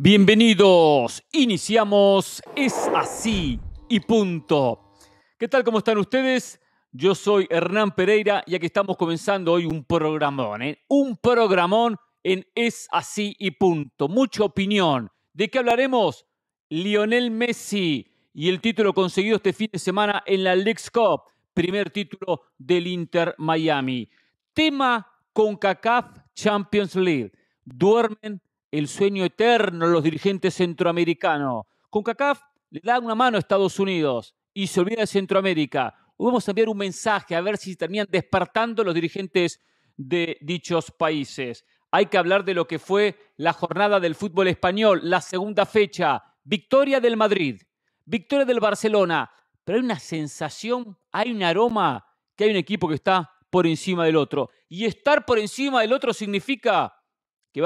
Bienvenidos, iniciamos Es así y punto. ¿Qué tal? ¿Cómo están ustedes? Yo soy Hernán Pereira y aquí estamos comenzando hoy un programón, ¿eh? un programón en Es así y punto. Mucha opinión. ¿De qué hablaremos? Lionel Messi y el título conseguido este fin de semana en la Lex Cup, primer título del Inter Miami. Tema con CACAF Champions League. Duermen el sueño eterno de los dirigentes centroamericanos. Con CACAF le da una mano a Estados Unidos y se olvida de Centroamérica. vamos a enviar un mensaje a ver si terminan despertando los dirigentes de dichos países. Hay que hablar de lo que fue la jornada del fútbol español, la segunda fecha, victoria del Madrid, victoria del Barcelona, pero hay una sensación, hay un aroma que hay un equipo que está por encima del otro. Y estar por encima del otro significa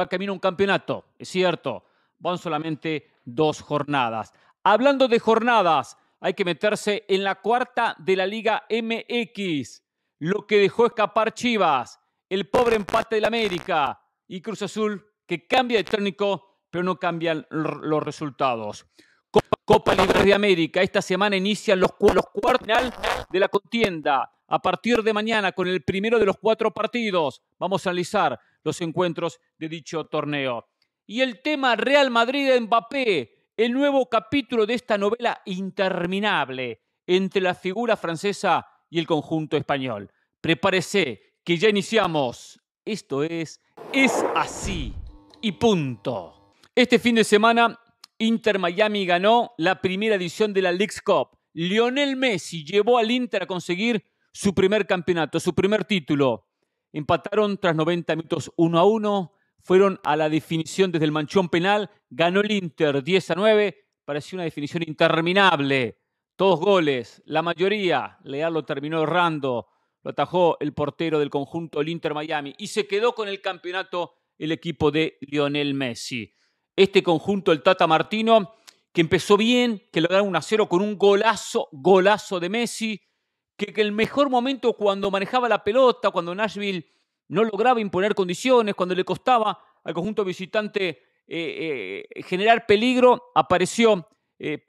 que camino a un campeonato, es cierto, van solamente dos jornadas. Hablando de jornadas, hay que meterse en la cuarta de la Liga MX, lo que dejó escapar Chivas, el pobre empate la América y Cruz Azul, que cambia de técnico, pero no cambian los resultados. Copa, Libre de América, esta semana inician los cuartos de la contienda a partir de mañana con el primero de los cuatro partidos. Vamos a analizar los encuentros de dicho torneo. Y el tema Real Madrid-Mbappé, el nuevo capítulo de esta novela interminable entre la figura francesa y el conjunto español. Prepárese, que ya iniciamos. Esto es, es así y punto. Este fin de semana, Inter Miami ganó la primera edición de la League's Cup. Lionel Messi llevó al Inter a conseguir su primer campeonato, su primer título. Empataron tras 90 minutos 1 a 1, fueron a la definición desde el manchón penal, ganó el Inter 10 a 9, parecía una definición interminable. Dos goles, la mayoría, Leal lo terminó errando, lo atajó el portero del conjunto el Inter Miami y se quedó con el campeonato el equipo de Lionel Messi. Este conjunto, el Tata Martino, que empezó bien, que lograron un a 0 con un golazo, golazo de Messi, que, el mejor momento cuando manejaba la pelota, cuando Nashville no lograba imponer condiciones, cuando le costaba al conjunto visitante eh, eh, generar peligro, apareció eh,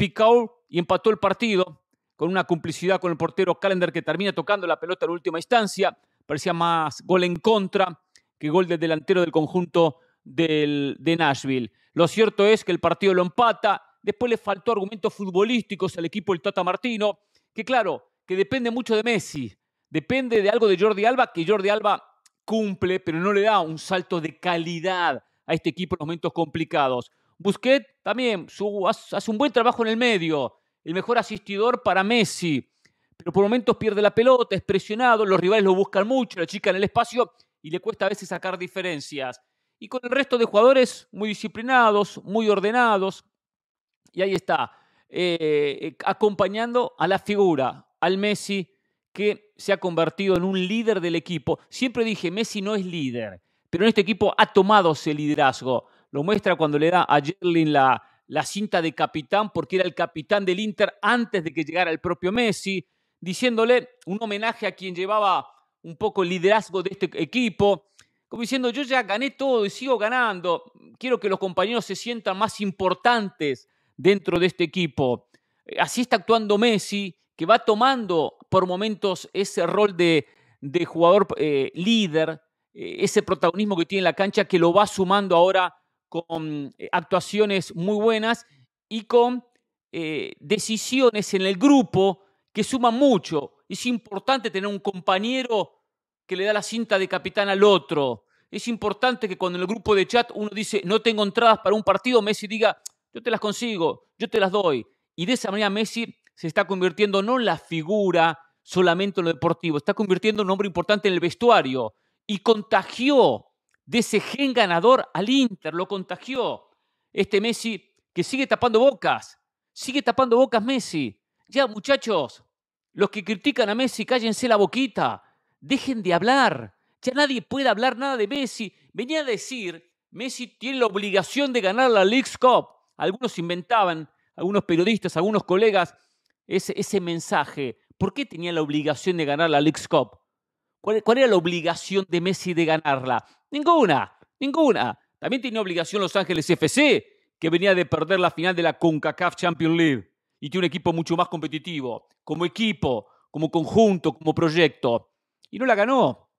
y empató el partido con una complicidad con el portero Calendar que termina tocando la pelota en última instancia. Parecía más gol en contra que gol del delantero del conjunto de Nashville. Lo cierto es que el partido lo empata. Después le faltó argumentos futbolísticos al equipo del Tata Martino, que claro, que depende mucho de Messi, depende de algo de Jordi Alba, que Jordi Alba cumple, pero no le da un salto de calidad a este equipo en los momentos complicados. Busquet también hace un buen trabajo en el medio, el mejor asistidor para Messi, pero por momentos pierde la pelota, es presionado, los rivales lo buscan mucho, la chica en el espacio y le cuesta a veces sacar diferencias. Y con el resto de jugadores muy disciplinados, muy ordenados, y ahí está, eh, eh, acompañando a la figura, al Messi que se ha convertido en un líder del equipo. Siempre dije, Messi no es líder, pero en este equipo ha tomado ese liderazgo. Lo muestra cuando le da a Gerlin la, la cinta de capitán, porque era el capitán del Inter antes de que llegara el propio Messi, diciéndole un homenaje a quien llevaba un poco el liderazgo de este equipo, como diciendo, yo ya gané todo y sigo ganando, quiero que los compañeros se sientan más importantes dentro de este equipo. Eh, así está actuando Messi va tomando por momentos ese rol de, jugador eh, líder, eh, ese protagonismo que tiene en la cancha, que lo va sumando ahora con eh, actuaciones muy buenas y con decisiones en el grupo que suman mucho. Es importante tener un compañero que le da la cinta de capitán al otro. Es importante que cuando en el grupo de chat uno dice, no tengo entradas para un partido, Messi diga, yo te las consigo, yo te las doy. Y de esa manera Messi se está convirtiendo no en la figura solamente en lo deportivo, está convirtiendo en un hombre importante en el vestuario y contagió de ese gen ganador al Inter, lo contagió. Este Messi que sigue tapando bocas, sigue tapando bocas Messi. Ya muchachos, los que critican a Messi, cállense la boquita, dejen de hablar. Ya nadie puede hablar nada de Messi. Venía a decir, Messi tiene la obligación de ganar la League's Cup. Algunos inventaban, algunos periodistas, algunos colegas, ese, ese mensaje? ¿Por qué tenía la obligación de ganar la League's Cup? ¿Cuál, era la obligación de Messi de ganarla? Ninguna, ninguna. También tenía obligación Los Ángeles FC, que venía de perder la final de la CONCACAF Champions League y tiene un equipo mucho más competitivo, como equipo, como conjunto, como proyecto. Y no la ganó.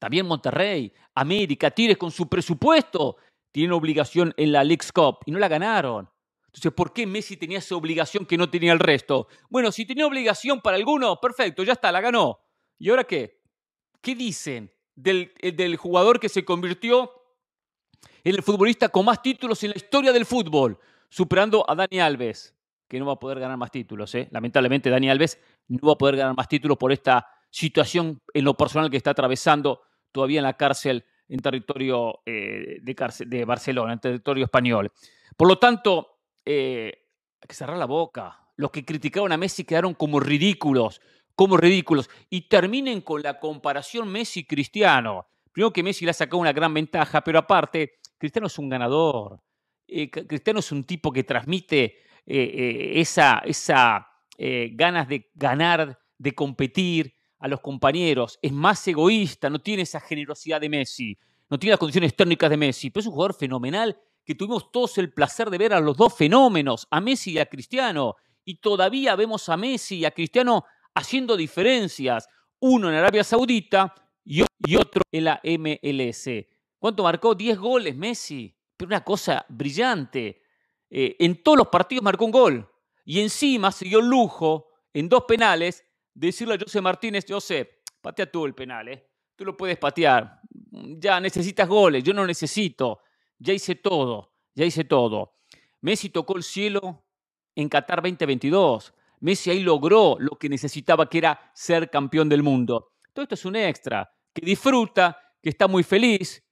También Monterrey, América, Tigres con su presupuesto tienen obligación en la League's Cup y no la ganaron. Entonces, ¿por qué Messi tenía esa obligación que no tenía el resto? Bueno, si tenía obligación para alguno, perfecto, ya está, la ganó. ¿Y ahora qué? ¿Qué dicen del, eh, jugador que se convirtió en el futbolista con más títulos en la historia del fútbol, superando a Dani Alves, que no va a poder ganar más títulos? ¿eh? Lamentablemente, Dani Alves no va a poder ganar más títulos por esta situación en lo personal que está atravesando todavía en la cárcel en territorio eh, de, de Barcelona, en territorio español. Por lo tanto, hay eh, que cerrar la boca. Los que criticaron a Messi quedaron como ridículos, como ridículos. Y terminen con la comparación Messi-Cristiano. Primero que Messi le ha sacado una gran ventaja, pero aparte, Cristiano es un ganador. Eh, Cristiano es un tipo que transmite eh, esa, esa ganas de ganar, de competir a los compañeros. Es más egoísta, no tiene esa generosidad de Messi, no tiene las condiciones técnicas de Messi, pero es un jugador fenomenal que tuvimos todos el placer de ver a los dos fenómenos, a Messi y a Cristiano, y todavía vemos a Messi y a Cristiano haciendo diferencias, uno en Arabia Saudita y otro en la MLS. ¿Cuánto marcó? Diez goles Messi, pero una cosa brillante. Eh, en todos los partidos marcó un gol y encima se dio el lujo en dos penales de decirle a José Martínez, José, patea tú el penal, ¿eh? tú lo puedes patear, ya necesitas goles, yo no necesito ya hice todo, ya hice todo. Messi tocó el cielo en Qatar 2022. Messi ahí logró lo que necesitaba, que era ser campeón del mundo. Todo esto es un extra, que disfruta, que está muy feliz,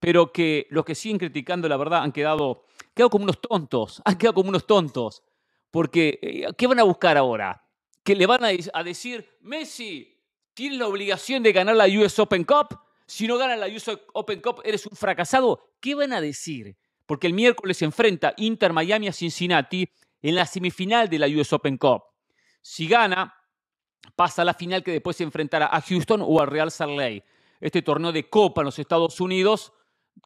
pero que los que siguen criticando, la verdad, han quedado, quedado como unos tontos, han quedado como unos tontos. Porque, eh, ¿qué van a buscar ahora? Que le van a, decir, Messi, tienes la obligación de ganar la US Open Cup si no gana la US Open Cup, eres un fracasado. ¿Qué van a decir? Porque el miércoles se enfrenta Inter Miami a Cincinnati en la semifinal de la US Open Cup. Si gana, pasa a la final que después se enfrentará a Houston o al Real Salt Este torneo de Copa en los Estados Unidos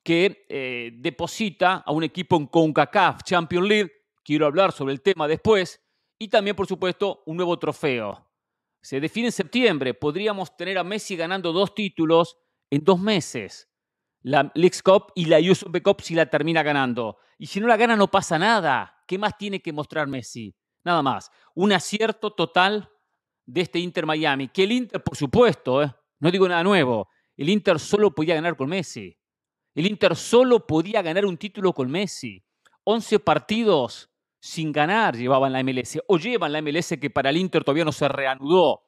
que eh, deposita a un equipo en CONCACAF Champions League. Quiero hablar sobre el tema después. Y también, por supuesto, un nuevo trofeo. Se define en septiembre. Podríamos tener a Messi ganando dos títulos en dos meses la Lex Cup y la USB Cup si la termina ganando. Y si no la gana no pasa nada. ¿Qué más tiene que mostrar Messi? Nada más. Un acierto total de este Inter Miami. Que el Inter, por supuesto, eh, no digo nada nuevo. El Inter solo podía ganar con Messi. El Inter solo podía ganar un título con Messi. 11 partidos sin ganar llevaban la MLS. O llevan la MLS que para el Inter todavía no se reanudó.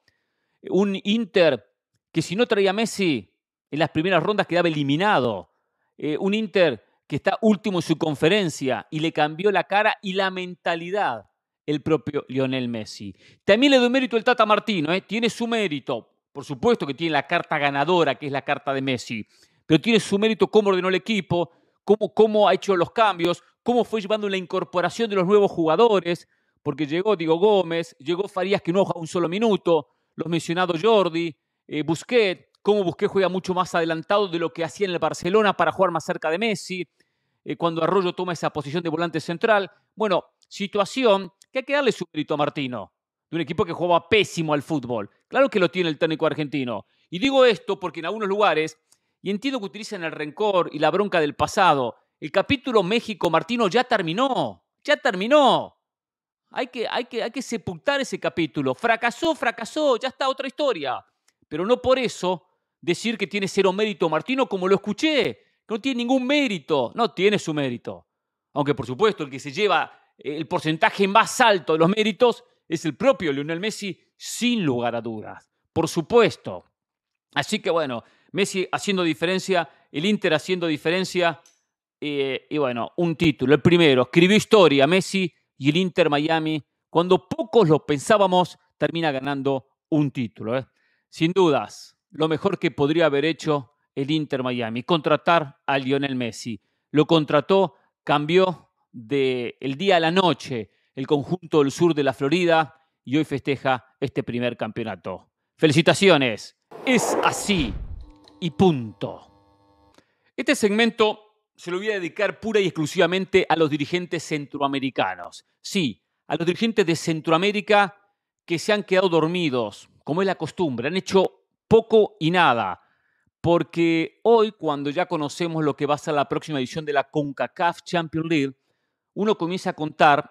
Un Inter que si no traía Messi en las primeras rondas quedaba eliminado. Eh, un Inter que está último en su conferencia y le cambió la cara y la mentalidad el propio Lionel Messi. También le doy mérito el Tata Martino, eh, tiene su mérito. Por supuesto que tiene la carta ganadora, que es la carta de Messi, pero tiene su mérito cómo ordenó el equipo, cómo, cómo ha hecho los cambios, cómo fue llevando la incorporación de los nuevos jugadores, porque llegó Diego Gómez, llegó Farías que no juega un solo minuto, los mencionados Jordi, eh, Busquet, cómo Busqué juega mucho más adelantado de lo que hacía en el Barcelona para jugar más cerca de Messi, eh, cuando Arroyo toma esa posición de volante central. Bueno, situación que hay que darle su mérito a Martino, de un equipo que jugaba pésimo al fútbol. Claro que lo tiene el técnico argentino. Y digo esto porque en algunos lugares, y entiendo que utilizan el rencor y la bronca del pasado, el capítulo México-Martino ya terminó, ya terminó. Hay que, hay, que, hay que sepultar ese capítulo. Fracasó, fracasó, ya está otra historia. Pero no por eso decir que tiene cero mérito Martino, como lo escuché, que no tiene ningún mérito. No tiene su mérito. Aunque, por supuesto, el que se lleva eh, el porcentaje más alto de los méritos es el propio Lionel Messi, sin lugar a dudas. Por supuesto. Así que, bueno, Messi haciendo diferencia, el Inter haciendo diferencia. Eh, y bueno, un título, el primero, escribió historia, Messi y el Inter Miami, cuando pocos lo pensábamos, termina ganando un título. ¿eh? Sin dudas, lo mejor que podría haber hecho el Inter Miami, contratar a Lionel Messi. Lo contrató, cambió de el día a la noche el conjunto del sur de la Florida y hoy festeja este primer campeonato. Felicitaciones, es así y punto. Este segmento se lo voy a dedicar pura y exclusivamente a los dirigentes centroamericanos. Sí, a los dirigentes de Centroamérica que se han quedado dormidos, como es la costumbre, han hecho poco y nada, porque hoy cuando ya conocemos lo que va a ser la próxima edición de la CONCACAF Champions League, uno comienza a contar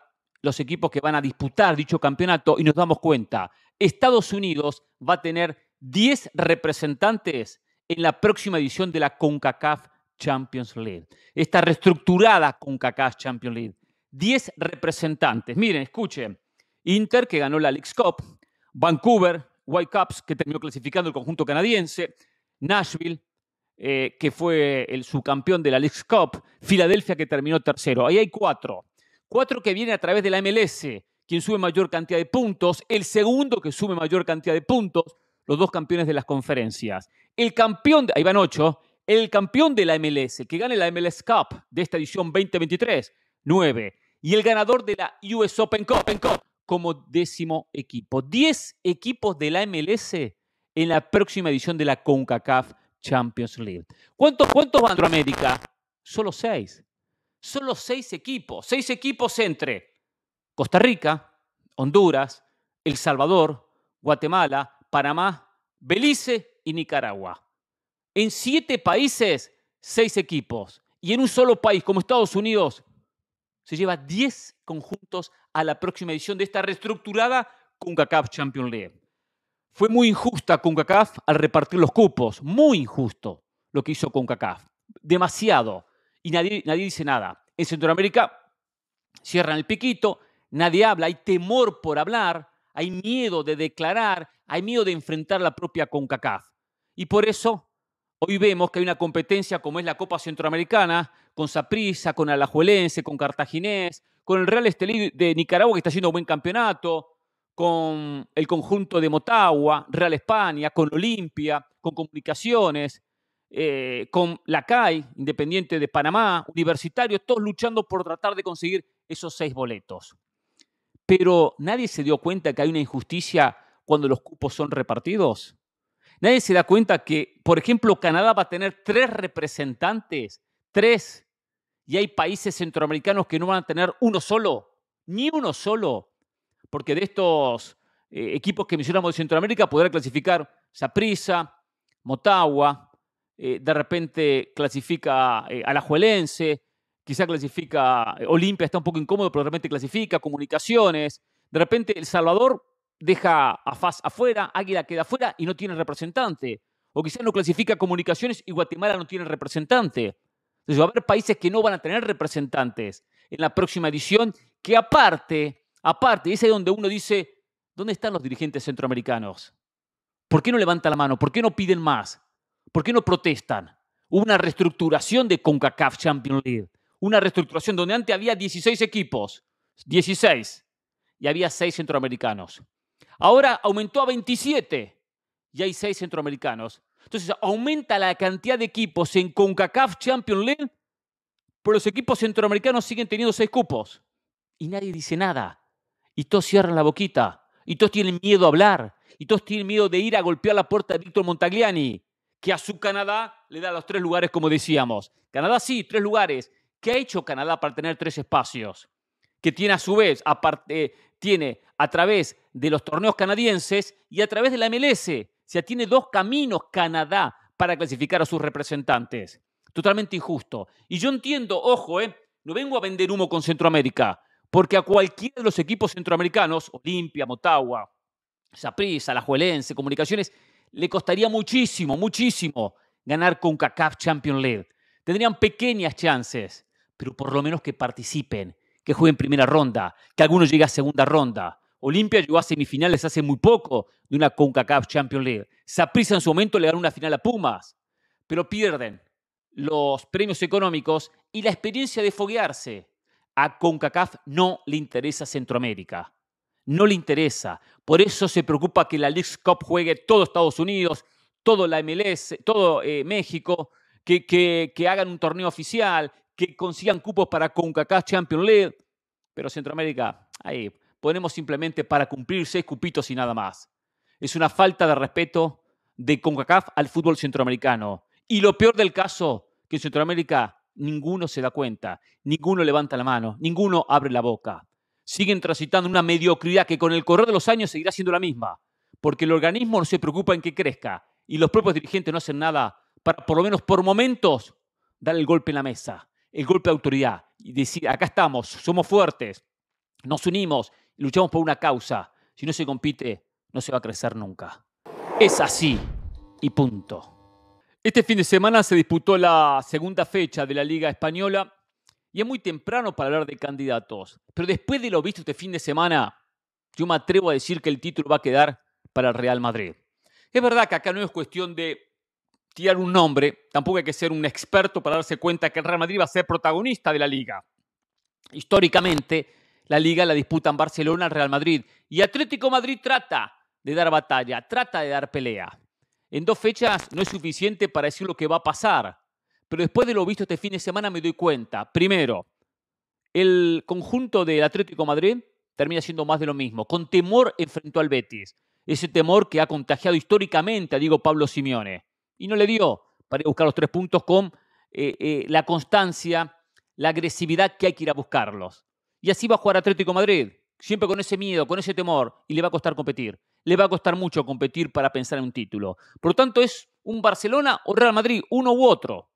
los equipos que van a disputar dicho campeonato y nos damos cuenta, Estados Unidos va a tener 10 representantes en la próxima edición de la CONCACAF Champions League. Esta reestructurada CONCACAF Champions League. 10 representantes. Miren, escuchen. Inter, que ganó la League Cup. Vancouver, White Cups, que terminó clasificando el conjunto canadiense, Nashville, eh, que fue el subcampeón de la League Cup, Filadelfia, que terminó tercero. Ahí hay cuatro. Cuatro que vienen a través de la MLS, quien sube mayor cantidad de puntos, el segundo que sube mayor cantidad de puntos, los dos campeones de las conferencias. El campeón, de, ahí van ocho, el campeón de la MLS, que gane la MLS Cup de esta edición 2023, nueve. Y el ganador de la US Open Cup, en Cup como décimo equipo. 10 equipos de la MLS en la próxima edición de la CONCACAF Champions League. ¿Cuántos, van a América? Solo seis. Solo seis equipos. Seis equipos entre Costa Rica, Honduras, El Salvador, Guatemala, Panamá, Belice y Nicaragua. En siete países, seis equipos. Y en un solo país como Estados Unidos, se lleva diez conjuntos a la próxima edición de esta reestructurada CONCACAF Champions League. Fue muy injusta CONCACAF al repartir los cupos, muy injusto lo que hizo CONCACAF, demasiado, y nadie, dice nada. En Centroamérica cierran el piquito, nadie habla, hay temor por hablar, hay miedo de declarar, hay miedo de enfrentar la propia CONCACAF. Y por eso hoy vemos que hay una competencia como es la Copa Centroamericana, con Saprissa, con Alajuelense, con Cartaginés, con el Real Estelí de Nicaragua que está haciendo un buen campeonato, con el conjunto de Motagua, Real España, con Olimpia, con Comunicaciones, eh, con la CAI, Independiente de Panamá, Universitario, todos luchando por tratar de conseguir esos seis boletos. Pero nadie se dio cuenta que hay una injusticia cuando los cupos son repartidos. Nadie se da cuenta que, por ejemplo, Canadá va a tener tres representantes tres, y hay países centroamericanos que no van a tener uno solo, ni uno solo, porque de estos eh, equipos que mencionamos de Centroamérica podrá clasificar Saprisa, Motagua, eh, de repente clasifica eh, Alajuelense, quizá clasifica Olimpia, está un poco incómodo, pero repente clasifica Comunicaciones, de repente El Salvador deja a FAS afuera, Águila queda afuera y no tiene representante. O quizás no clasifica comunicaciones y Guatemala no tiene representante. Entonces va a haber países que no van a tener representantes en la próxima edición, que aparte, aparte, ese es donde uno dice, ¿dónde están los dirigentes centroamericanos? ¿Por qué no levantan la mano? ¿Por qué no piden más? ¿Por qué no protestan? Hubo una reestructuración de CONCACAF Champions League, una reestructuración donde antes había 16 equipos, 16, y había 6 centroamericanos. Ahora aumentó a 27 y hay 6 centroamericanos. Entonces aumenta la cantidad de equipos en CONCACAF Champions League, pero los equipos centroamericanos siguen teniendo seis cupos. Y nadie dice nada. Y todos cierran la boquita. Y todos tienen miedo a hablar. Y todos tienen miedo de ir a golpear la puerta de Víctor Montagliani, que a su Canadá le da los tres lugares, como decíamos. Canadá sí, tres lugares. ¿Qué ha hecho Canadá para tener tres espacios? Que tiene a su vez, aparte, tiene a través de los torneos canadienses y a través de la MLS sea, tiene dos caminos Canadá para clasificar a sus representantes. Totalmente injusto. Y yo entiendo, ojo, eh, no vengo a vender humo con Centroamérica, porque a cualquiera de los equipos centroamericanos, Olimpia, Motagua, La Juelense, Comunicaciones, le costaría muchísimo, muchísimo ganar con CACAF Champion League. Tendrían pequeñas chances, pero por lo menos que participen, que jueguen primera ronda, que alguno llegue a segunda ronda. Olimpia llegó a semifinales hace muy poco de una CONCACAF Champions League. aprisa en su momento le ganó una final a Pumas, pero pierden los premios económicos y la experiencia de foguearse. A CONCACAF no le interesa Centroamérica. No le interesa. Por eso se preocupa que la League Cup juegue todo Estados Unidos, todo la MLS, todo eh, México, que, que hagan un torneo oficial, que consigan cupos para CONCACAF Champions League. Pero Centroamérica, ahí, ponemos simplemente para cumplir seis cupitos y nada más. Es una falta de respeto de CONCACAF al fútbol centroamericano. Y lo peor del caso, que en Centroamérica ninguno se da cuenta, ninguno levanta la mano, ninguno abre la boca. Siguen transitando una mediocridad que con el correr de los años seguirá siendo la misma, porque el organismo no se preocupa en que crezca y los propios dirigentes no hacen nada para, por lo menos por momentos, dar el golpe en la mesa, el golpe de autoridad y decir, acá estamos, somos fuertes, nos unimos, luchamos por una causa. Si no se compite, no se va a crecer nunca. Es así y punto. Este fin de semana se disputó la segunda fecha de la Liga Española y es muy temprano para hablar de candidatos. Pero después de lo visto este fin de semana, yo me atrevo a decir que el título va a quedar para el Real Madrid. Es verdad que acá no es cuestión de tirar un nombre, tampoco hay que ser un experto para darse cuenta que el Real Madrid va a ser protagonista de la liga. Históricamente, la liga la disputa en Barcelona, Real Madrid y Atlético Madrid trata de dar batalla, trata de dar pelea. En dos fechas no es suficiente para decir lo que va a pasar, pero después de lo visto este fin de semana me doy cuenta. Primero, el conjunto del Atlético Madrid termina siendo más de lo mismo. Con temor enfrentó al Betis. Ese temor que ha contagiado históricamente a Diego Pablo Simeone. Y no le dio para ir a buscar los tres puntos con eh, eh, la constancia, la agresividad que hay que ir a buscarlos. Y así va a jugar Atlético Madrid, siempre con ese miedo, con ese temor, y le va a costar competir. Le va a costar mucho competir para pensar en un título. Por lo tanto, es un Barcelona o Real Madrid, uno u otro.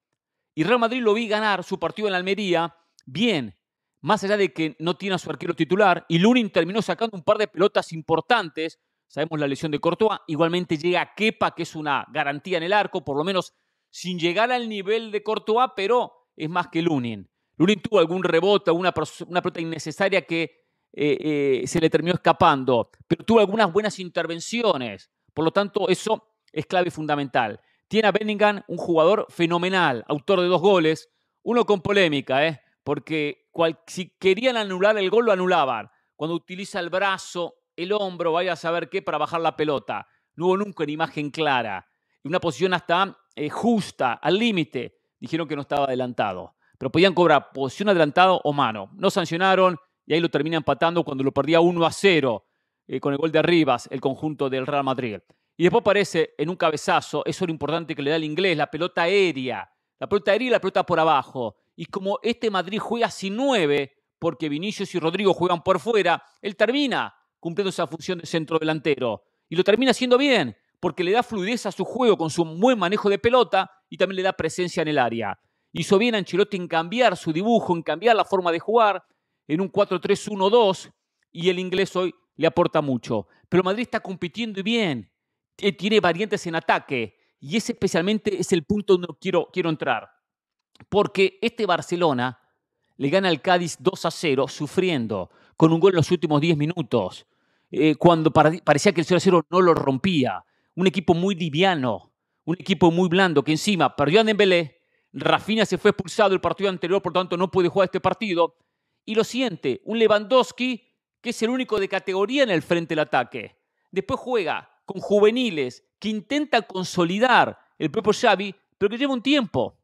Y Real Madrid lo vi ganar su partido en Almería bien, más allá de que no tiene a su arquero titular, y Lunin terminó sacando un par de pelotas importantes. Sabemos la lesión de Courtois, igualmente llega a Kepa, que es una garantía en el arco, por lo menos sin llegar al nivel de Courtois, pero es más que Lunin. Lunin tuvo algún rebote, una, una pelota innecesaria que eh, eh, se le terminó escapando, pero tuvo algunas buenas intervenciones. Por lo tanto, eso es clave fundamental. Tiene a Benningham, un jugador fenomenal, autor de dos goles, uno con polémica, ¿eh? porque si querían anular el gol, lo anulaban. Cuando utiliza el brazo, el hombro, vaya a saber qué, para bajar la pelota. No hubo nunca una imagen clara. Una posición hasta eh, justa, al límite. Dijeron que no estaba adelantado pero podían cobrar posición adelantada o mano. No sancionaron y ahí lo termina empatando cuando lo perdía 1 a 0 eh, con el gol de Rivas, el conjunto del Real Madrid. Y después aparece en un cabezazo, eso es lo importante que le da el inglés, la pelota aérea. La pelota aérea y la pelota por abajo. Y como este Madrid juega sin nueve, porque Vinicius y Rodrigo juegan por fuera, él termina cumpliendo esa función de centro delantero. Y lo termina haciendo bien, porque le da fluidez a su juego con su buen manejo de pelota y también le da presencia en el área. Hizo bien Ancelotti en cambiar su dibujo, en cambiar la forma de jugar en un 4-3-1-2 y el inglés hoy le aporta mucho. Pero Madrid está compitiendo bien, eh, tiene variantes en ataque y ese especialmente es el punto donde quiero, quiero entrar. Porque este Barcelona le gana al Cádiz 2 0 sufriendo con un gol en los últimos 10 minutos, eh, cuando parecía que el 0 0 no lo rompía. Un equipo muy liviano, un equipo muy blando que encima perdió a Dembélé, Rafinha se fue expulsado el partido anterior, por lo tanto no puede jugar este partido. Y lo siguiente, un Lewandowski que es el único de categoría en el frente del ataque. Después juega con juveniles que intenta consolidar el propio Xavi, pero que lleva un tiempo.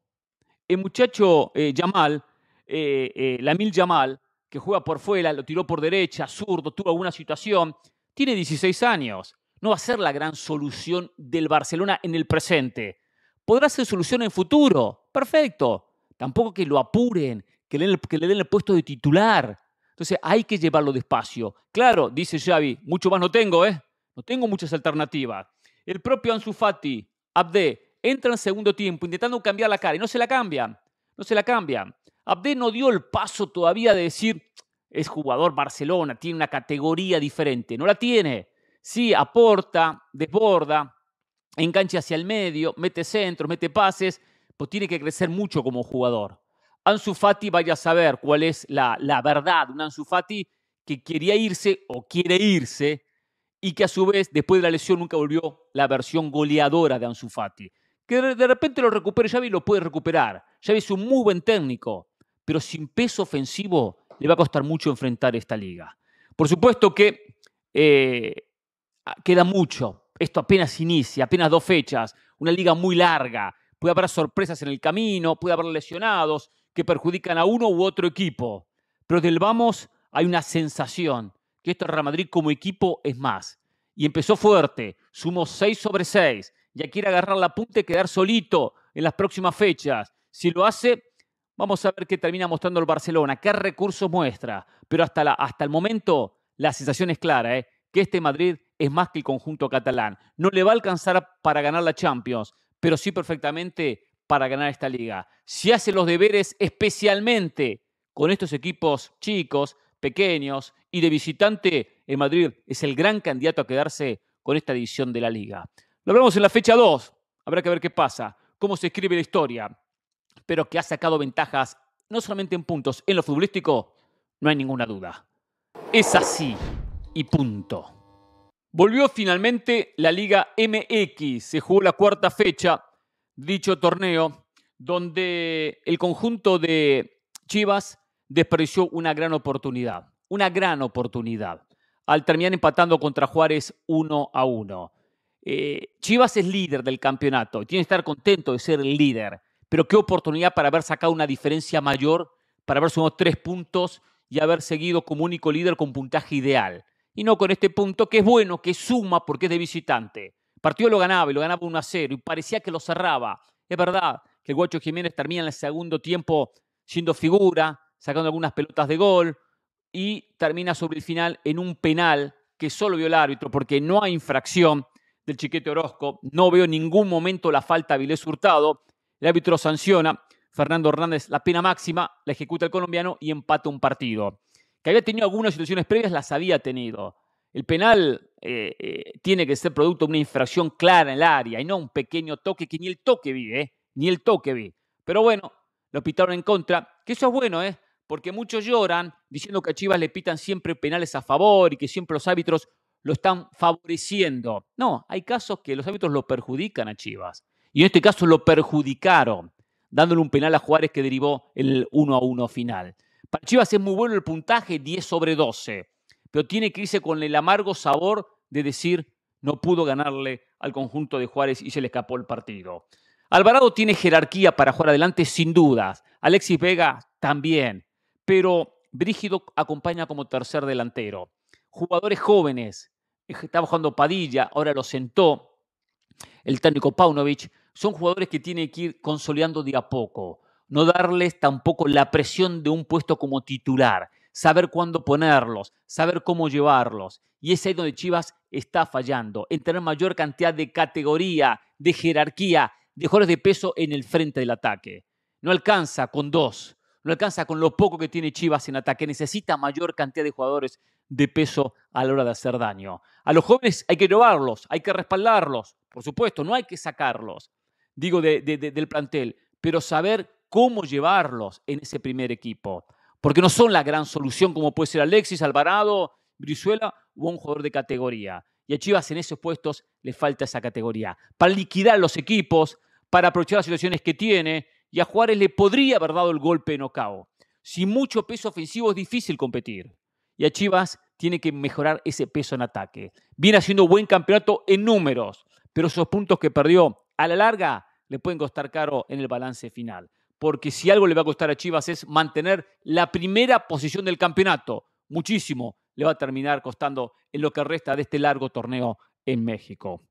El muchacho eh, Yamal, eh, eh, Lamil Yamal, que juega por fuera, lo tiró por derecha, zurdo, tuvo alguna situación, tiene 16 años. No va a ser la gran solución del Barcelona en el presente. Podrá ser solución en futuro, perfecto. Tampoco que lo apuren, que le, den el puesto de titular. Entonces hay que llevarlo despacio. Claro, dice Xavi, mucho más no tengo, ¿eh? No tengo muchas alternativas. El propio Ansu Fati, Abde, entra en segundo tiempo intentando cambiar la cara y no se la cambia. No se la cambia. Abde no dio el paso todavía de decir, es jugador Barcelona, tiene una categoría diferente. No la tiene. Sí, aporta, desborda, engancha hacia el medio, mete centros, mete pases, tiene que crecer mucho como jugador. Ansu Fati vaya a saber cuál es la, verdad. Un Ansu Fati que quería irse o quiere irse y que a su vez, después de la lesión, nunca volvió la versión goleadora de Ansu Fati. Que de repente lo recupere Xavi y lo puede recuperar. Xavi es un muy buen técnico, pero sin peso ofensivo le va a costar mucho enfrentar esta liga. Por supuesto que eh, queda mucho. Esto apenas inicia, apenas dos fechas. Una liga muy larga, puede haber sorpresas en el camino, puede haber lesionados que perjudican a uno u otro equipo. Pero del vamos hay una sensación que este Real Madrid como equipo es más. Y empezó fuerte, sumó 6 sobre 6, ya quiere agarrar la punta y quedar solito en las próximas fechas. Si lo hace, vamos a ver qué termina mostrando el Barcelona, qué recursos muestra. Pero hasta, hasta el momento la sensación es clara, ¿eh? que este Madrid es más que el conjunto catalán. No le va a alcanzar para ganar la Champions, pero sí perfectamente para ganar esta liga. Si hace los deberes especialmente con estos equipos chicos, pequeños y de visitante, en Madrid es el gran candidato a quedarse con esta división de la liga. Lo hablamos en la fecha 2, habrá que ver qué pasa, cómo se escribe la historia, pero que ha sacado ventajas no solamente en puntos, en lo futbolístico, no hay ninguna duda. Es así y punto. Volvió finalmente la Liga MX, se jugó la cuarta fecha dicho torneo, donde el conjunto de Chivas desperdició una gran oportunidad, una gran oportunidad, al terminar empatando contra Juárez 1 a 1. Eh, Chivas es líder del campeonato, tiene que estar contento de ser el líder, pero qué oportunidad para haber sacado una diferencia mayor, para haber sumado tres puntos y haber seguido como único líder con puntaje ideal y no con este punto que es bueno, que suma porque es de visitante. El partido lo ganaba y lo ganaba 1 a 0 y parecía que lo cerraba. Es verdad que el Guacho Jiménez termina en el segundo tiempo siendo figura, sacando algunas pelotas de gol y termina sobre el final en un penal que solo vio el árbitro porque no hay infracción del chiquete Orozco. No veo en ningún momento la falta a Vilés Hurtado. El árbitro sanciona. Fernando Hernández la pena máxima, la ejecuta el colombiano y empata un partido que había tenido algunas situaciones previas, las había tenido. El penal eh, eh, tiene que ser producto de una infracción clara en el área y no un pequeño toque que ni el toque vi, ¿eh? ni el toque vi. Pero bueno, lo pitaron en contra, que eso es bueno, ¿eh? porque muchos lloran diciendo que a Chivas le pitan siempre penales a favor y que siempre los árbitros lo están favoreciendo. No, hay casos que los árbitros lo perjudican a Chivas. Y en este caso lo perjudicaron, dándole un penal a Juárez que derivó el 1 a 1 final. Para Chivas es muy bueno el puntaje 10 sobre 12, pero tiene que irse con el amargo sabor de decir no pudo ganarle al conjunto de Juárez y se le escapó el partido. Alvarado tiene jerarquía para jugar adelante, sin dudas. Alexis Vega también, pero Brígido acompaña como tercer delantero. Jugadores jóvenes, estaba jugando Padilla, ahora lo sentó el técnico Paunovic, son jugadores que tiene que ir consolidando de a poco no darles tampoco la presión de un puesto como titular, saber cuándo ponerlos, saber cómo llevarlos. Y es ahí donde Chivas está fallando, en tener mayor cantidad de categoría, de jerarquía, de jugadores de peso en el frente del ataque. No alcanza con dos, no alcanza con lo poco que tiene Chivas en ataque, necesita mayor cantidad de jugadores de peso a la hora de hacer daño. A los jóvenes hay que llevarlos, hay que respaldarlos, por supuesto, no hay que sacarlos, digo, del plantel, pero saber cómo llevarlos en ese primer equipo. Porque no son la gran solución como puede ser Alexis, Alvarado, Brizuela o un jugador de categoría. Y a Chivas en esos puestos le falta esa categoría. Para liquidar los equipos, para aprovechar las situaciones que tiene, y a Juárez le podría haber dado el golpe de nocao. Sin mucho peso ofensivo es difícil competir. Y a Chivas tiene que mejorar ese peso en ataque. Viene haciendo buen campeonato en números, pero esos puntos que perdió a la larga le pueden costar caro en el balance final porque si algo le va a costar a Chivas es mantener la primera posición del campeonato. Muchísimo le va a terminar costando en lo que resta de este largo torneo en México.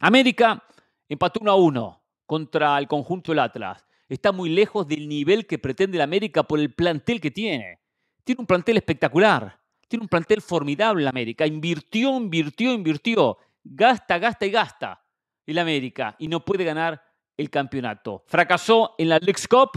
América empató 1 a 1 contra el conjunto del Atlas. Está muy lejos del nivel que pretende la América por el plantel que tiene. Tiene un plantel espectacular. Tiene un plantel formidable la América. Invirtió, invirtió, invirtió. Gasta, gasta y gasta el América. Y no puede ganar el campeonato. Fracasó en la Lex Cup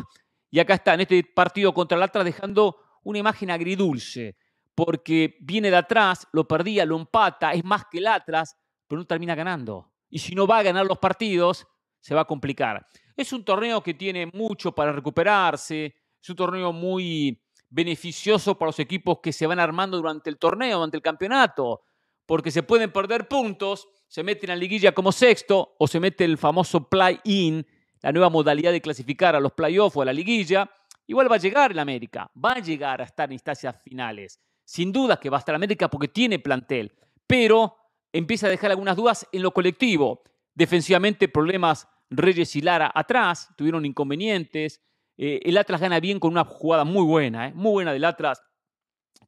y acá está en este partido contra el Atlas dejando una imagen agridulce porque viene de atrás, lo perdía, lo empata, es más que el Atlas, pero no termina ganando. Y si no va a ganar los partidos, se va a complicar. Es un torneo que tiene mucho para recuperarse, es un torneo muy beneficioso para los equipos que se van armando durante el torneo, durante el campeonato, porque se pueden perder puntos se mete en la liguilla como sexto o se mete el famoso play-in, la nueva modalidad de clasificar a los playoffs o a la liguilla, igual va a llegar el América, va a llegar a estar en instancias finales. Sin duda que va a estar América porque tiene plantel, pero empieza a dejar algunas dudas en lo colectivo. Defensivamente problemas Reyes y Lara atrás, tuvieron inconvenientes. Eh, el Atlas gana bien con una jugada muy buena, eh, muy buena del Atlas,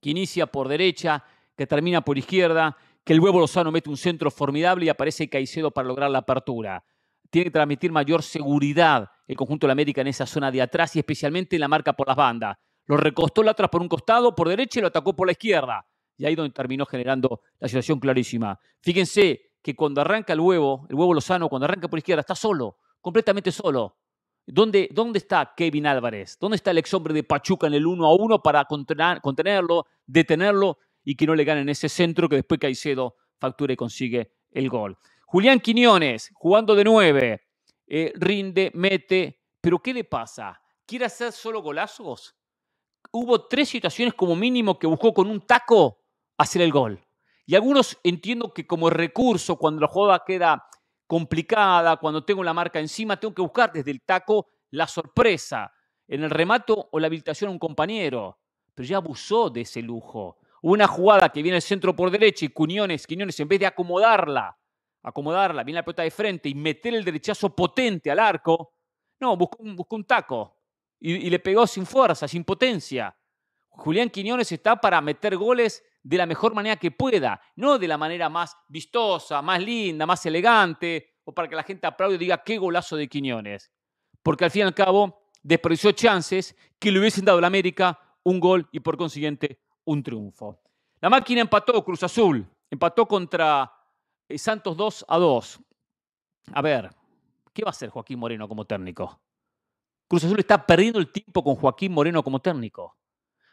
que inicia por derecha, que termina por izquierda que el huevo Lozano mete un centro formidable y aparece Caicedo para lograr la apertura. Tiene que transmitir mayor seguridad el conjunto de la América en esa zona de atrás y especialmente en la marca por las bandas. Lo recostó la atrás por un costado, por derecha y lo atacó por la izquierda. Y ahí donde terminó generando la situación clarísima. Fíjense que cuando arranca el huevo, el huevo Lozano, cuando arranca por izquierda, está solo, completamente solo. ¿Dónde, ¿Dónde, está Kevin Álvarez? ¿Dónde está el ex hombre de Pachuca en el 1 a 1 para contenerlo, detenerlo y que no le en ese centro que después Caicedo factura y consigue el gol. Julián Quiñones, jugando de nueve, eh, rinde, mete, pero ¿qué le pasa? ¿Quiere hacer solo golazos? Hubo tres situaciones como mínimo que buscó con un taco hacer el gol. Y algunos entiendo que como recurso, cuando la jugada queda complicada, cuando tengo la marca encima, tengo que buscar desde el taco la sorpresa en el remato o la habilitación a un compañero. Pero ya abusó de ese lujo una jugada que viene al centro por derecha y cuñones Quiñones en vez de acomodarla, acomodarla, viene la pelota de frente y meter el derechazo potente al arco, no, buscó, un taco y, le pegó sin fuerza, sin potencia. Julián Quiñones está para meter goles de la mejor manera que pueda, no de la manera más vistosa, más linda, más elegante, o para que la gente aplaude y diga qué golazo de Quiñones. Porque al fin y al cabo desperdició chances que le hubiesen dado a la América un gol y por consiguiente un triunfo. La máquina empató, Cruz Azul, empató contra eh, Santos 2 a 2. A ver, ¿qué va a hacer Joaquín Moreno como técnico? Cruz Azul está perdiendo el tiempo con Joaquín Moreno como técnico.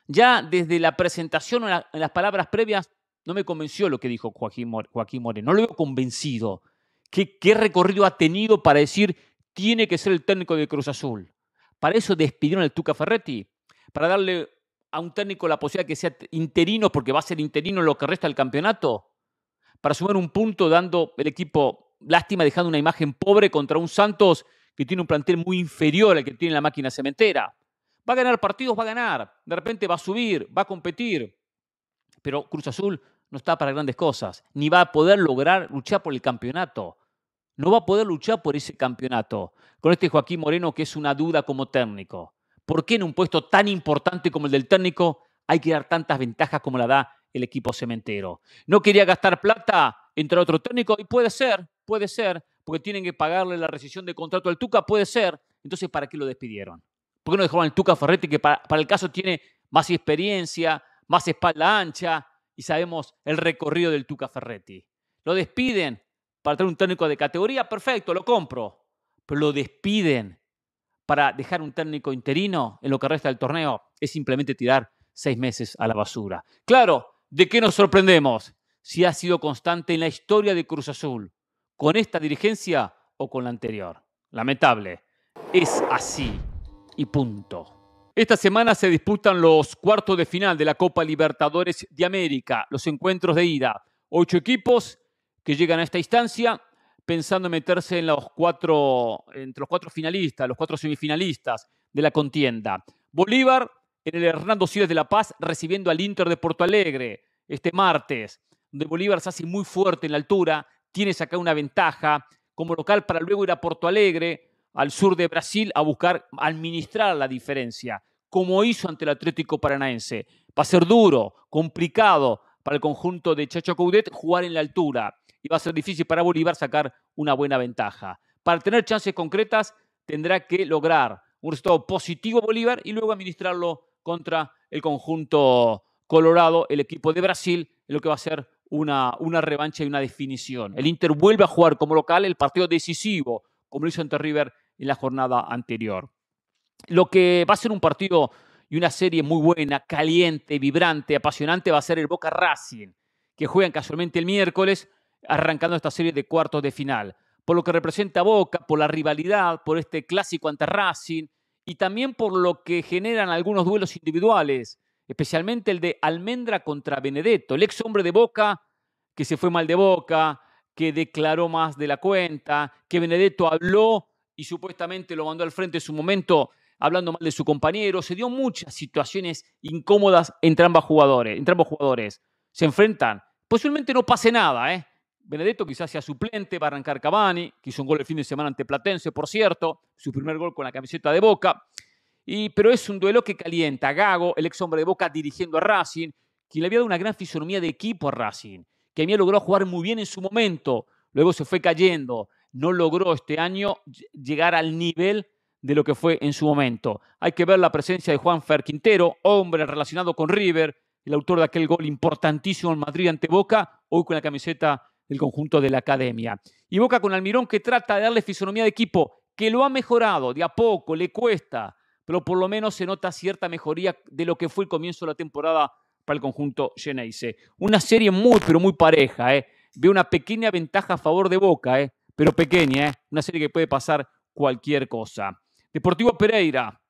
Ya desde la presentación en, las palabras previas no me convenció lo que dijo Joaquín, Moreno, no lo veo convencido. ¿Qué, ¿Qué recorrido ha tenido para decir tiene que ser el técnico de Cruz Azul? Para eso despidieron al Tuca Ferretti, para darle a un técnico la posibilidad de que sea interino, porque va a ser interino en lo que resta del campeonato, para sumar un punto dando el equipo, lástima, dejando una imagen pobre contra un Santos que tiene un plantel muy inferior al que tiene la máquina cementera. Va a ganar partidos, va a ganar, de repente va a subir, va a competir, pero Cruz Azul no está para grandes cosas, ni va a poder lograr luchar por el campeonato. No va a poder luchar por ese campeonato con este Joaquín Moreno que es una duda como técnico. ¿Por qué en un puesto tan importante como el del técnico hay que dar tantas ventajas como la da el equipo cementero? No quería gastar plata, entre otro técnico y puede ser, puede ser, porque tienen que pagarle la rescisión de contrato al Tuca, puede ser. Entonces, ¿para qué lo despidieron? ¿Por qué no dejaron al Tuca Ferretti, que para, para el caso tiene más experiencia, más espalda ancha y sabemos el recorrido del Tuca Ferretti? Lo despiden para traer un técnico de categoría, perfecto, lo compro. Pero lo despiden para dejar un técnico interino en lo que resta del torneo es simplemente tirar seis meses a la basura. Claro, ¿de qué nos sorprendemos? Si ha sido constante en la historia de Cruz Azul, con esta dirigencia o con la anterior. Lamentable. Es así. Y punto. Esta semana se disputan los cuartos de final de la Copa Libertadores de América, los encuentros de ida. Ocho equipos que llegan a esta instancia pensando en meterse en los entre los cuatro finalistas, los cuatro semifinalistas de la contienda. Bolívar en el Hernando Siles de La Paz recibiendo al Inter de Porto Alegre este martes, donde Bolívar se hace muy fuerte en la altura, tiene sacar una ventaja como local para luego ir a Porto Alegre, al sur de Brasil, a buscar administrar la diferencia, como hizo ante el Atlético Paranaense. Va a ser duro, complicado para el conjunto de Chacho Coudet jugar en la altura y va a ser difícil para Bolívar sacar una buena ventaja. Para tener chances concretas, tendrá que lograr un resultado positivo Bolívar y luego administrarlo contra el conjunto colorado, el equipo de Brasil, en lo que va a ser una, una revancha y una definición. El Inter vuelve a jugar como local el partido decisivo, como lo hizo ante River en la jornada anterior. Lo que va a ser un partido y una serie muy buena, caliente, vibrante, apasionante, va a ser el Boca Racing, que juegan casualmente el miércoles arrancando esta serie de cuartos de final. Por lo que representa Boca, por la rivalidad, por este clásico ante Racing y también por lo que generan algunos duelos individuales, especialmente el de Almendra contra Benedetto, el ex hombre de Boca que se fue mal de Boca, que declaró más de la cuenta, que Benedetto habló y supuestamente lo mandó al frente en su momento hablando mal de su compañero. Se dio muchas situaciones incómodas entre ambos jugadores. Entre ambos jugadores. Se enfrentan. Posiblemente no pase nada, ¿eh? Benedetto quizás sea suplente va a arrancar Cavani, que hizo un gol el fin de semana ante Platense, por cierto, su primer gol con la camiseta de Boca. Y, pero es un duelo que calienta. Gago, el ex hombre de Boca, dirigiendo a Racing, quien le había dado una gran fisonomía de equipo a Racing, que había logrado jugar muy bien en su momento, luego se fue cayendo, no logró este año llegar al nivel de lo que fue en su momento. Hay que ver la presencia de Juan Fer Quintero, hombre relacionado con River, el autor de aquel gol importantísimo en Madrid ante Boca, hoy con la camiseta el conjunto de la academia. Y Boca con Almirón que trata de darle fisonomía de equipo, que lo ha mejorado de a poco, le cuesta, pero por lo menos se nota cierta mejoría de lo que fue el comienzo de la temporada para el conjunto Geneise. Una serie muy, pero muy pareja. ¿eh? Veo una pequeña ventaja a favor de Boca, ¿eh? pero pequeña. ¿eh? Una serie que puede pasar cualquier cosa. Deportivo Pereira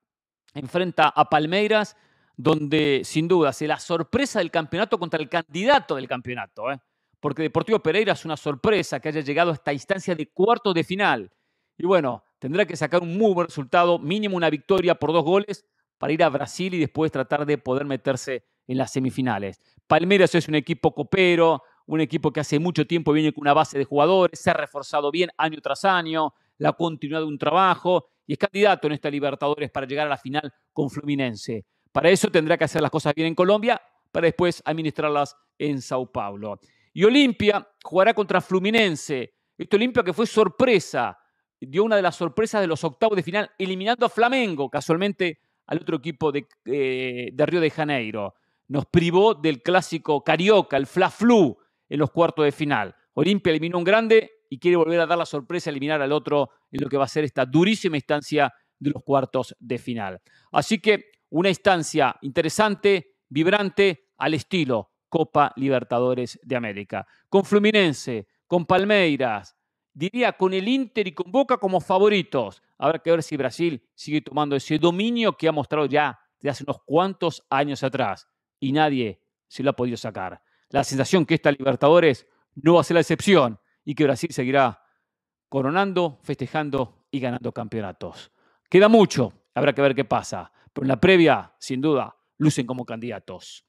enfrenta a Palmeiras, donde sin duda se la sorpresa del campeonato contra el candidato del campeonato. ¿eh? porque Deportivo Pereira es una sorpresa que haya llegado a esta instancia de cuarto de final. Y bueno, tendrá que sacar un muy buen resultado, mínimo una victoria por dos goles, para ir a Brasil y después tratar de poder meterse en las semifinales. Palmeiras es un equipo copero, un equipo que hace mucho tiempo viene con una base de jugadores, se ha reforzado bien año tras año, la continuidad de un trabajo y es candidato en esta Libertadores para llegar a la final con Fluminense. Para eso tendrá que hacer las cosas bien en Colombia, para después administrarlas en Sao Paulo. Y Olimpia jugará contra Fluminense. Este Olimpia que fue sorpresa, dio una de las sorpresas de los octavos de final, eliminando a Flamengo, casualmente al otro equipo de, eh, Río de Janeiro. Nos privó del clásico carioca, el Fla Flu, en los cuartos de final. Olimpia eliminó un grande y quiere volver a dar la sorpresa, eliminar al otro en lo que va a ser esta durísima instancia de los cuartos de final. Así que una instancia interesante, vibrante, al estilo Copa Libertadores de América. Con Fluminense, con Palmeiras, diría con el Inter y con Boca como favoritos. Habrá que ver si Brasil sigue tomando ese dominio que ha mostrado ya de hace unos cuantos años atrás y nadie se lo ha podido sacar. La sensación que esta Libertadores no va a ser la excepción y que Brasil seguirá coronando, festejando y ganando campeonatos. Queda mucho, habrá que ver qué pasa, pero en la previa, sin duda, lucen como candidatos.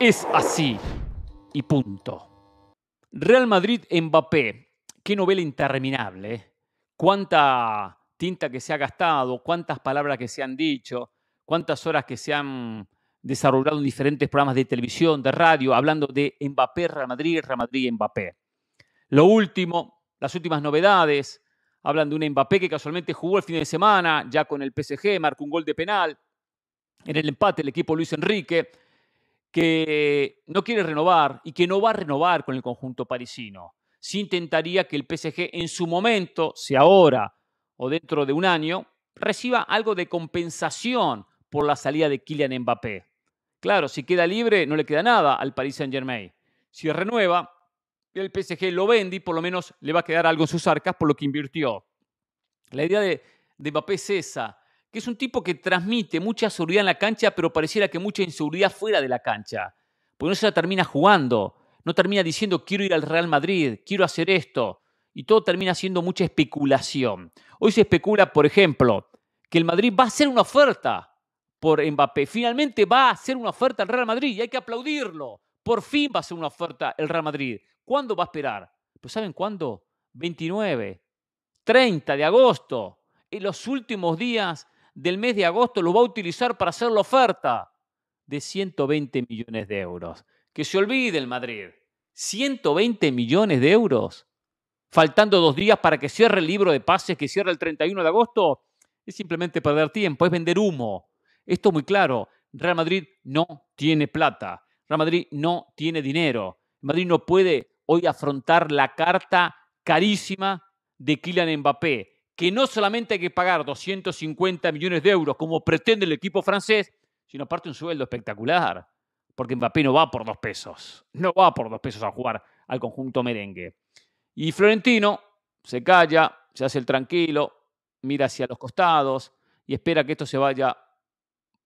Es así. Y punto. Real Madrid Mbappé. Qué novela interminable. ¿eh? Cuánta tinta que se ha gastado, cuántas palabras que se han dicho, cuántas horas que se han desarrollado en diferentes programas de televisión, de radio, hablando de Mbappé, Real Madrid, Real Madrid, Mbappé. Lo último, las últimas novedades, hablan de un Mbappé que casualmente jugó el fin de semana, ya con el PSG, marcó un gol de penal, en el empate el equipo Luis Enrique que no quiere renovar y que no va a renovar con el conjunto parisino. si intentaría que el PSG en su momento, sea ahora o dentro de un año, reciba algo de compensación por la salida de Kylian Mbappé. Claro, si queda libre no le queda nada al Paris Saint-Germain. Si renueva, el PSG lo vende y por lo menos le va a quedar algo en sus arcas por lo que invirtió. La idea de, de Mbappé es esa, que es un tipo que transmite mucha seguridad en la cancha, pero pareciera que mucha inseguridad fuera de la cancha. Porque no se la termina jugando, no termina diciendo quiero ir al Real Madrid, quiero hacer esto. Y todo termina siendo mucha especulación. Hoy se especula, por ejemplo, que el Madrid va a hacer una oferta por Mbappé. Finalmente va a hacer una oferta al Real Madrid y hay que aplaudirlo. Por fin va a hacer una oferta el Real Madrid. ¿Cuándo va a esperar? Pues ¿saben cuándo? 29, 30 de agosto. En los últimos días del mes de agosto lo va a utilizar para hacer la oferta de 120 millones de euros. Que se olvide el Madrid. 120 millones de euros. Faltando dos días para que cierre el libro de pases que cierra el 31 de agosto. Es simplemente perder tiempo, es vender humo. Esto es muy claro. Real Madrid no tiene plata. Real Madrid no tiene dinero. Madrid no puede hoy afrontar la carta carísima de Kylian Mbappé que no solamente hay que pagar 250 millones de euros como pretende el equipo francés, sino aparte un sueldo espectacular, porque Mbappé no va por dos pesos, no va por dos pesos a jugar al conjunto merengue. Y Florentino se calla, se hace el tranquilo, mira hacia los costados y espera que esto se vaya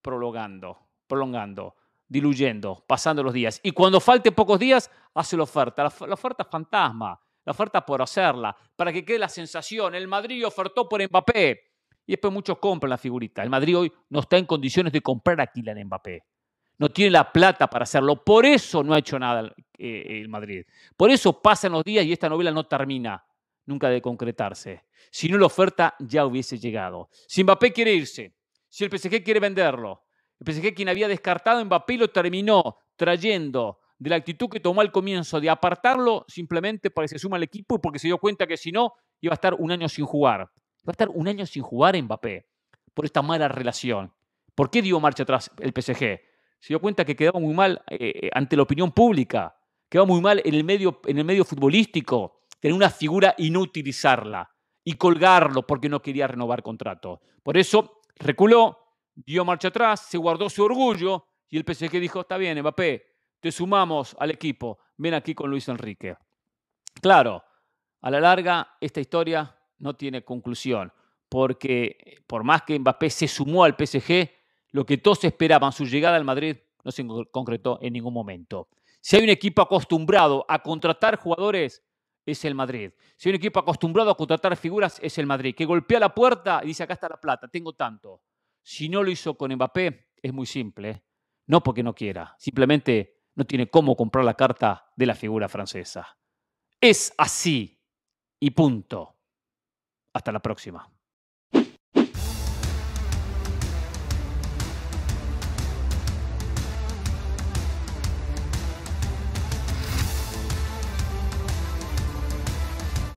prolongando, prolongando, diluyendo, pasando los días. Y cuando falte pocos días, hace la oferta, la, la oferta fantasma la oferta por hacerla, para que quede la sensación, el Madrid ofertó por Mbappé. Y después muchos compran la figurita. El Madrid hoy no está en condiciones de comprar a en Mbappé. No tiene la plata para hacerlo. Por eso no ha hecho nada eh, el Madrid. Por eso pasan los días y esta novela no termina nunca de concretarse. Si no, la oferta ya hubiese llegado. Si Mbappé quiere irse, si el PSG quiere venderlo, el PSG quien había descartado Mbappé lo terminó trayendo de la actitud que tomó al comienzo, de apartarlo simplemente para que se suma al equipo y porque se dio cuenta que si no, iba a estar un año sin jugar. Iba a estar un año sin jugar Mbappé por esta mala relación. ¿Por qué dio marcha atrás el PSG? Se dio cuenta que quedaba muy mal eh, eh, ante la opinión pública, quedaba muy mal en el medio, en el medio futbolístico, tener una figura y no utilizarla y colgarlo porque no quería renovar contrato. Por eso reculó, dio marcha atrás, se guardó su orgullo y el PSG dijo, está bien, Mbappé, te sumamos al equipo, ven aquí con Luis Enrique. Claro, a la larga esta historia no tiene conclusión, porque eh, por más que Mbappé se sumó al PSG, lo que todos esperaban, su llegada al Madrid, no se concretó en ningún momento. Si hay un equipo acostumbrado a contratar jugadores, es el Madrid. Si hay un equipo acostumbrado a contratar figuras, es el Madrid, que golpea la puerta y dice, acá está la plata, tengo tanto. Si no lo hizo con Mbappé, es muy simple. ¿eh? No porque no quiera, simplemente no tiene cómo comprar la carta de la figura francesa. Es así y punto. Hasta la próxima.